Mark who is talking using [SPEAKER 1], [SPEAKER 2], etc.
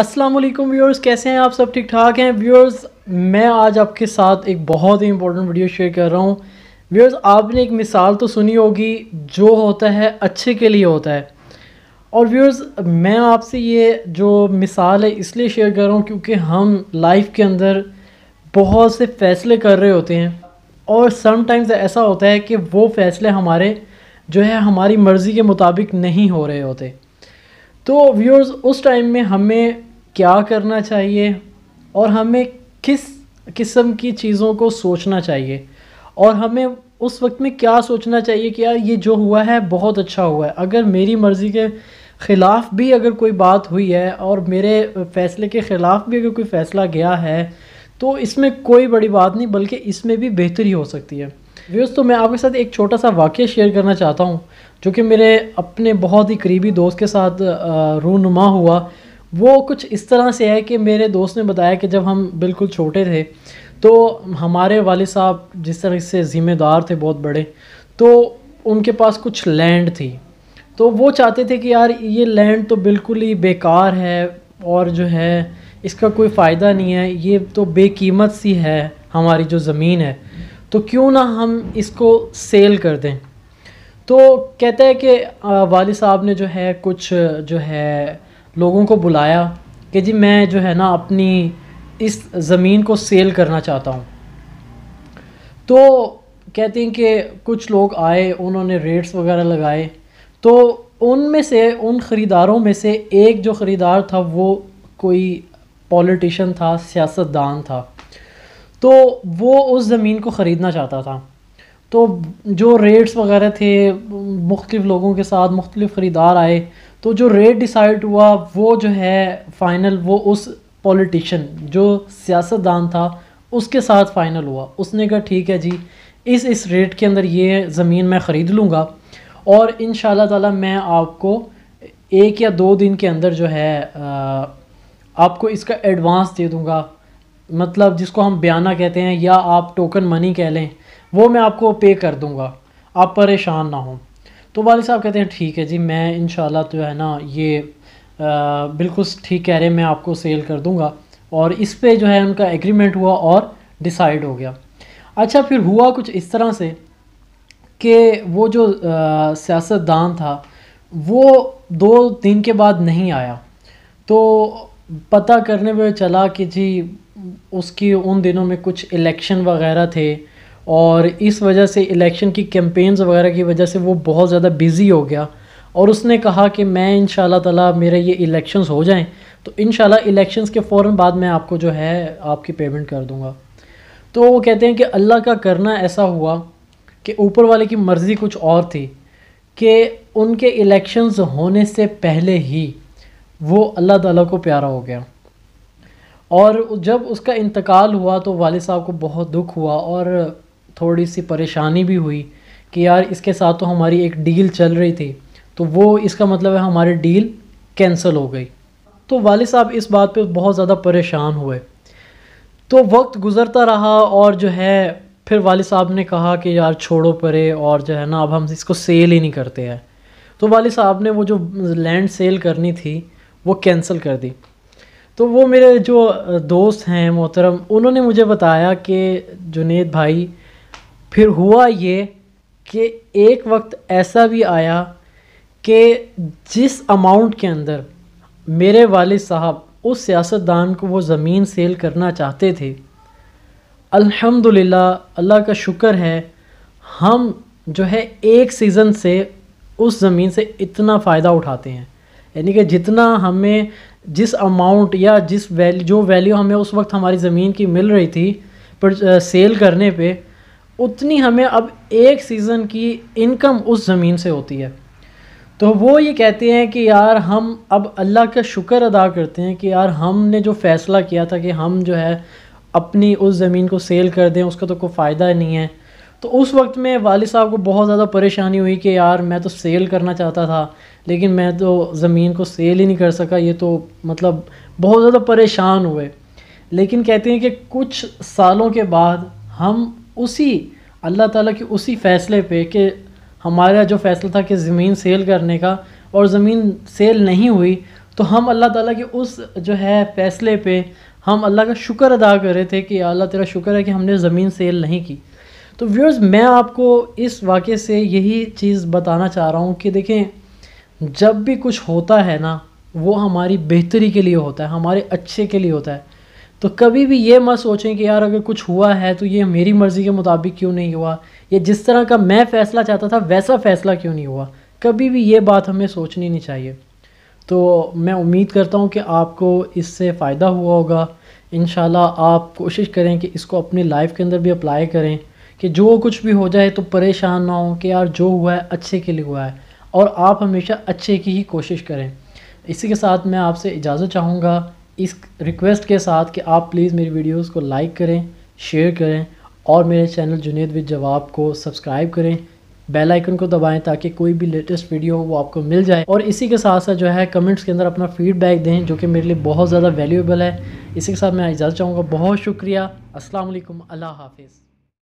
[SPEAKER 1] Aslam viewers कैसे हैं आप सब ठीक ठाक हैं व्यूअर्स मैं आज आपके साथ एक बहुत ही इंपॉर्टेंट वीडियो शेयर कर रहा हूँ व्यूअर्स आपने एक मिसाल तो सुनी होगी जो होता है अच्छे के लिए होता है और व्यूअर्स मैं आपसे ये जो मिसाल है इसलिए शेयर कर रहा हूँ क्योंकि हम लाइफ के अंदर बहुत से फ़ैसले कर रहे होते हैं और समटाइम्स ऐसा होता है कि वो फ़ैसले हमारे जो है हमारी मर्ज़ी के मुताबिक नहीं हो रहे होते तो व्यूअर्स उस टाइम में हमें क्या करना चाहिए और हमें किस किस्म की चीज़ों को सोचना चाहिए और हमें उस वक्त में क्या सोचना चाहिए कि यार ये जो हुआ है बहुत अच्छा हुआ है अगर मेरी मर्ज़ी के ख़िलाफ़ भी अगर कोई बात हुई है और मेरे फ़ैसले के ख़िलाफ़ भी अगर कोई फ़ैसला गया है तो इसमें कोई बड़ी बात नहीं बल्कि इसमें भी बेहतरी हो सकती है व्यूज़ तो मैं आपके साथ एक छोटा सा वाक्य शेयर करना चाहता हूँ जो कि मेरे अपने बहुत ही करीबी दोस्त के साथ रूनुमा हुआ वो कुछ इस तरह से है कि मेरे दोस्त ने बताया कि जब हम बिल्कुल छोटे थे तो हमारे वाले साहब जिस तरह से ज़िम्मेदार थे बहुत बड़े तो उनके पास कुछ लैंड थी तो वो चाहते थे कि यार ये लैंड तो बिल्कुल ही बेकार है और जो है इसका कोई फ़ायदा नहीं है ये तो बेकीमत सी है हमारी जो ज़मीन है तो क्यों ना हम इसको सेल कर दें तो कहते हैं कि वाल साहब ने जो है कुछ जो है लोगों को बुलाया कि जी मैं जो है ना अपनी इस ज़मीन को सेल करना चाहता हूँ तो कहते हैं कि कुछ लोग आए उन्होंने रेट्स वगैरह लगाए तो उनमें से उन ख़रीदारों में से एक जो ख़रीदार था वो कोई पॉलिटिशन था सियासतदान था तो वो उस ज़मीन को ख़रीदना चाहता था तो जो रेट्स वगैरह थे मुख्तलिफ़ लोगों के साथ मुख्तलिफ़ ख़रीदार आए तो जो रेट डिसाइड हुआ वो जो है फ़ाइनल वो उस पॉलिटिशन जो सियासतदान था उसके साथ फ़ाइनल हुआ उसने कहा ठीक है जी इस इस रेट के अंदर ये ज़मीन मैं ख़रीद लूँगा और इन शाह मैं आपको एक या दो दिन के अंदर जो है आपको इसका एडवांस दे दूँगा मतलब जिसको हम बयाना कहते हैं या आप टोकन मनी कह लें वो मैं आपको पे कर दूँगा आप परेशान ना हों तो वाली साहब कहते हैं ठीक है जी मैं इन तो है ना ये आ, बिल्कुल ठीक कह रहे हैं मैं आपको सेल कर दूँगा और इस पर जो है उनका एग्रीमेंट हुआ और डिसाइड हो गया अच्छा फिर हुआ कुछ इस तरह से कि वो जो सियासतदान था वो दो दिन के बाद नहीं आया तो पता करने में चला कि जी उसकी उन दिनों में कुछ इलेक्शन वगैरह थे और इस वजह से इलेक्शन की कैंपेन्स वगैरह की वजह से वो बहुत ज़्यादा बिज़ी हो गया और उसने कहा कि मैं इन ताला मेरे ये इलेक्शंस हो जाएं तो इन इलेक्शंस के फ़ौर बाद मैं आपको जो है आपकी पेमेंट कर दूँगा तो वो कहते हैं कि अल्लाह का करना ऐसा हुआ कि ऊपर वाले की मर्ज़ी कुछ और थी कि उनके इलेक्शंस होने से पहले ही वो अल्लाह ताला को प्यारा हो गया और जब उसका इंतकाल हुआ तो वाले साहब को बहुत दुख हुआ और थोड़ी सी परेशानी भी हुई कि यार इसके साथ तो हमारी एक डील चल रही थी तो वो इसका मतलब है हमारी डील कैंसिल हो गई तो वाले साहब इस बात पे बहुत ज़्यादा परेशान हुए तो वक्त गुज़रता रहा और जो है फिर वाले साहब ने कहा कि यार छोड़ो परे और जो है ना अब हम इसको सेल ही नहीं करते हैं तो वाले साहब ने वो जो लैंड सेल करनी थी वो कैंसिल कर दी तो वो मेरे जो दोस्त हैं मोहतरम उन्होंने मुझे बताया कि जुनेद भाई फिर हुआ ये कि एक वक्त ऐसा भी आया कि जिस अमाउंट के अंदर मेरे वाले साहब उस सियासतदान को वो ज़मीन सेल करना चाहते थे अल्हम्दुलिल्लाह अल्लाह का शुक्र है हम जो है एक सीज़न से उस ज़मीन से इतना फ़ायदा उठाते हैं यानी कि जितना हमें जिस अमाउंट या जिस वैल्यू जो वैल्यू हमें उस वक्त हमारी ज़मीन की मिल रही थी पर सेल करने पे उतनी हमें अब एक सीज़न की इनकम उस ज़मीन से होती है तो वो ये कहते हैं कि यार हम अब अल्लाह का शुक्र अदा करते हैं कि यार हमने जो फ़ैसला किया था कि हम जो है अपनी उस ज़मीन को सेल कर दें उसका तो कोई फ़ायदा नहीं है तो उस वक्त में वाल साहब को बहुत ज़्यादा परेशानी हुई कि यार मैं तो सेल करना चाहता था लेकिन मैं तो ज़मीन को सेल ही नहीं कर सका ये तो मतलब बहुत ज़्यादा परेशान हुए लेकिन कहते हैं कि कुछ सालों के बाद हम उसी अल्लाह ताला के उसी फ़ैसले पे कि हमारा जो फ़ैसला था कि ज़मीन सेल करने का और ज़मीन सेल नहीं हुई तो हम अल्लाह ताला के उस जो है फ़ैसले पे हम अल्लाह का शुक्र अदा कर रहे थे कि अल्लाह तेरा शुक्र है कि हमने ज़मीन सेल नहीं की तो व्यूअर्स मैं आपको इस वाक़े से यही चीज़ बताना चाह रहा हूँ कि देखें जब भी कुछ होता है ना वो हमारी बेहतरी के लिए होता है हमारे अच्छे के लिए होता है तो कभी भी ये मत सोचें कि यार अगर कुछ हुआ है तो ये मेरी मर्ज़ी के मुताबिक क्यों नहीं हुआ या जिस तरह का मैं फ़ैसला चाहता था वैसा फ़ैसला क्यों नहीं हुआ कभी भी ये बात हमें सोचनी नहीं चाहिए तो मैं उम्मीद करता हूँ कि आपको इससे फ़ायदा हुआ होगा इन आप कोशिश करें कि इसको अपनी लाइफ के अंदर भी अप्लाई करें कि जो कुछ भी हो जाए तो परेशान ना हो कि यार जो हुआ है अच्छे के लिए हुआ है और आप हमेशा अच्छे की ही कोशिश करें इसी के साथ मैं आपसे इजाज़त चाहूँगा इस रिक्वेस्ट के साथ कि आप प्लीज़ मेरी वीडियोस को लाइक करें शेयर करें और मेरे चैनल जुनेद विद जवाब को सब्सक्राइब करें बेल आइकन को दबाएं ताकि कोई भी लेटेस्ट वीडियो वो आपको मिल जाए और इसी के साथ साथ जो है कमेंट्स के अंदर अपना फीडबैक दें जो कि मेरे लिए बहुत ज़्यादा वैल्यूएबल है इसी के साथ मैं इजाज़त चाहूँगा बहुत शुक्रिया असलम अल्लाह हाफिज़